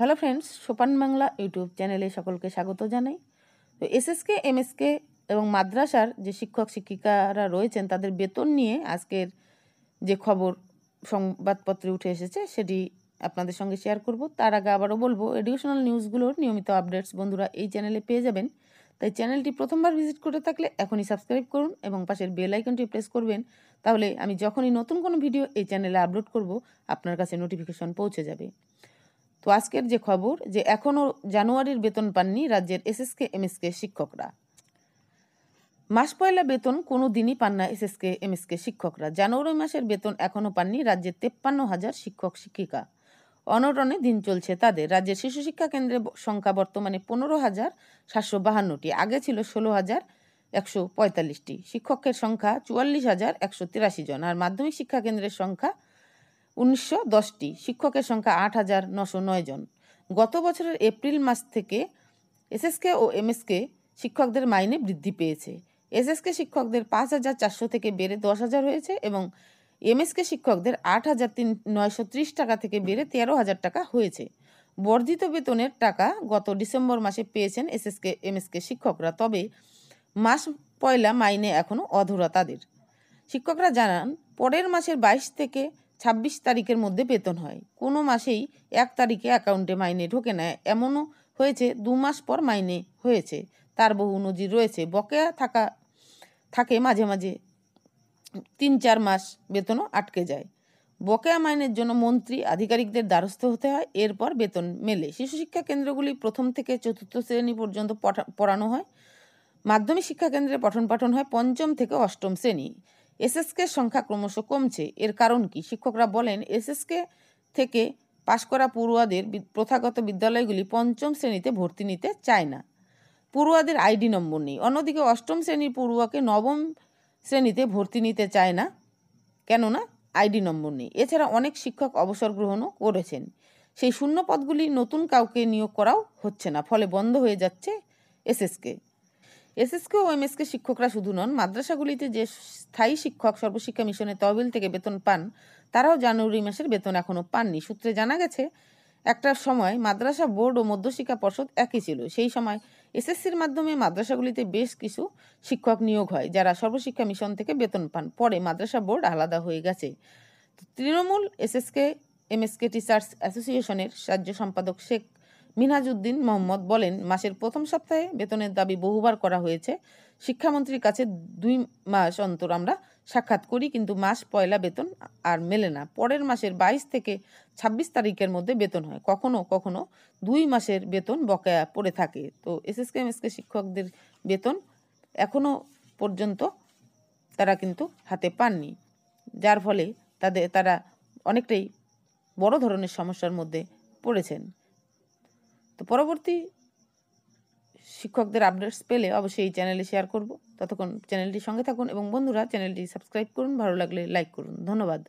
hello friends সোপান Bangla YouTube চ্যানেলে সকলকে স্বাগত জানাই তো এসএসকে এমএসকে এবং মাদ্রাসার যে শিক্ষক শিক্ষিকারা রয়েছেন তাদের বেতন নিয়ে আজকের যে খবর সংবাদপত্রে উঠে এসেছে সেটি আপনাদের সঙ্গে শেয়ার করব তার আগে আবারও বলবো এডুকেশনাল নিউজগুলোর নিয়মিত আপডেটস বন্ধুরা এই চ্যানেলে পেয়ে যাবেন তাই চ্যানেলটি প্রথমবার ভিজিট করে থাকলে এখনই সাবস্ক্রাইব করুন এবং পাশের বেল আইকনটি প্রেস করবেন তাহলে আমি যখনই নতুন কোনো ভিডিও এই চ্যানেলে আপলোড করব আপনার কাছে নোটিফিকেশন পৌঁছে যাবে তো আজকের যে খবর যে এখনও জানুয়ারির বেতন পাননি রাজ্যের এসএসকে এমএসকে শিক্ষকরা মাস পয়লা বেতন কোনো দিনই পান না এসএসকে এমএসকে শিক্ষকরা জানুয়ারি মাসের বেতন এখনও পাননি রাজ্যের তেপ্পান্ন হাজার শিক্ষক শিক্ষিকা অনটনে দিন চলছে তাদের রাজ্যের শিশু শিক্ষা কেন্দ্রের সংখ্যা বর্তমানে পনেরো হাজার সাতশো বাহান্নটি আগে ছিল ষোলো হাজার একশো পঁয়তাল্লিশটি শিক্ষকের সংখ্যা চুয়াল্লিশ হাজার একশো তিরাশি জন আর মাধ্যমিক শিক্ষা কেন্দ্রের সংখ্যা উনিশশো দশটি শিক্ষকের সংখ্যা আট হাজার নশো নয় জন গত বছরের এপ্রিল মাস থেকে এসএসকে ও এমএসকে শিক্ষকদের মাইনে বৃদ্ধি পেয়েছে এসএসকে শিক্ষকদের পাঁচ হাজার চারশো থেকে বেড়ে দশ হাজার হয়েছে এবং এমএসকে শিক্ষকদের আট হাজার তিন নয়শো ত্রিশ টাকা থেকে বেড়ে তেরো হাজার টাকা হয়েছে বর্ধিত বেতনের টাকা গত ডিসেম্বর মাসে পেয়েছেন এসএসকে এমএসকে শিক্ষকরা তবে মাস পয়লা মাইনে এখনও অধুরা তাদের শিক্ষকরা জানান পরের মাসের বাইশ থেকে ছাব্বিশ তারিখের মধ্যে বেতন হয় কোনো মাসেই এক তারিখে অ্যাকাউন্টে মাইনে ঢোকে না এমনও হয়েছে দু মাস পর মাইনে হয়েছে তার বহু নজির রয়েছে বকেয়া থাকা থাকে মাঝে মাঝে তিন চার মাস বেতনও আটকে যায় বকেয়া মাইনের জন্য মন্ত্রী আধিকারিকদের দ্বারস্থ হতে হয় এরপর বেতন মেলে শিশু শিক্ষা কেন্দ্রগুলি প্রথম থেকে চতুর্থ শ্রেণী পর্যন্ত পড়ানো হয় মাধ্যমিক শিক্ষা কেন্দ্রে পঠন পাঠন হয় পঞ্চম থেকে অষ্টম শ্রেণী এসএসকে সংখ্যা ক্রমশ কমছে এর কারণ কি শিক্ষকরা বলেন এসএসকে থেকে পাশ করা পড়ুয়াদের প্রথাগত বিদ্যালয়গুলি পঞ্চম শ্রেণীতে ভর্তি নিতে চায় না পড়ুয়াদের আইডি নম্বর নেই অন্যদিকে অষ্টম শ্রেণীর পড়ুয়াকে নবম শ্রেণীতে ভর্তি নিতে চায় না কেননা আইডি নম্বর নেই এছাড়া অনেক শিক্ষক অবসর গ্রহণও করেছেন সেই শূন্য পদগুলি নতুন কাউকে নিয়োগ করাও হচ্ছে না ফলে বন্ধ হয়ে যাচ্ছে এসএসকে এসএসকে ও এমএসকে শিক্ষকরা শুধু নন মাদ্রাসাগুলিতে যে স্থায়ী শিক্ষক সর্বশিক্ষা মিশনের তহবিল থেকে বেতন পান তারাও জানুয়ারি মাসের বেতন এখনও পাননি সূত্রে জানা গেছে একটা সময় মাদ্রাসা বোর্ড ও মধ্যশিক্ষা পর্ষদ একই ছিল সেই সময় এসএসসির মাধ্যমে মাদ্রাসাগুলিতে বেশ কিছু শিক্ষক নিয়োগ হয় যারা সর্বশিক্ষা মিশন থেকে বেতন পান পরে মাদ্রাসা বোর্ড আলাদা হয়ে গেছে তৃণমূল এসএসকে এমএসকে টিচার্স অ্যাসোসিয়েশনের সাহায্য সম্পাদক শেখ মিনহাজউদ্দিন মোহাম্মদ বলেন মাসের প্রথম সপ্তাহে বেতনের দাবি বহুবার করা হয়েছে শিক্ষামন্ত্রীর কাছে দুই মাস অন্তর আমরা সাক্ষাৎ করি কিন্তু মাস পয়লা বেতন আর মেলে না পরের মাসের বাইশ থেকে ২৬ তারিখের মধ্যে বেতন হয় কখনো কখনো দুই মাসের বেতন বকেয়া পড়ে থাকে তো এসএসকে এমএসকে শিক্ষকদের বেতন এখনও পর্যন্ত তারা কিন্তু হাতে পাননি যার ফলে তাদের তারা অনেকটাই বড় ধরনের সমস্যার মধ্যে পড়েছেন তো পরবর্তী শিক্ষকদের আপডেটস পেলে অবশ্যই এই চ্যানেলে শেয়ার করব ততক্ষণ চ্যানেলটির সঙ্গে থাকুন এবং বন্ধুরা চ্যানেলটি সাবস্ক্রাইব করুন ভালো লাগলে লাইক করুন ধন্যবাদ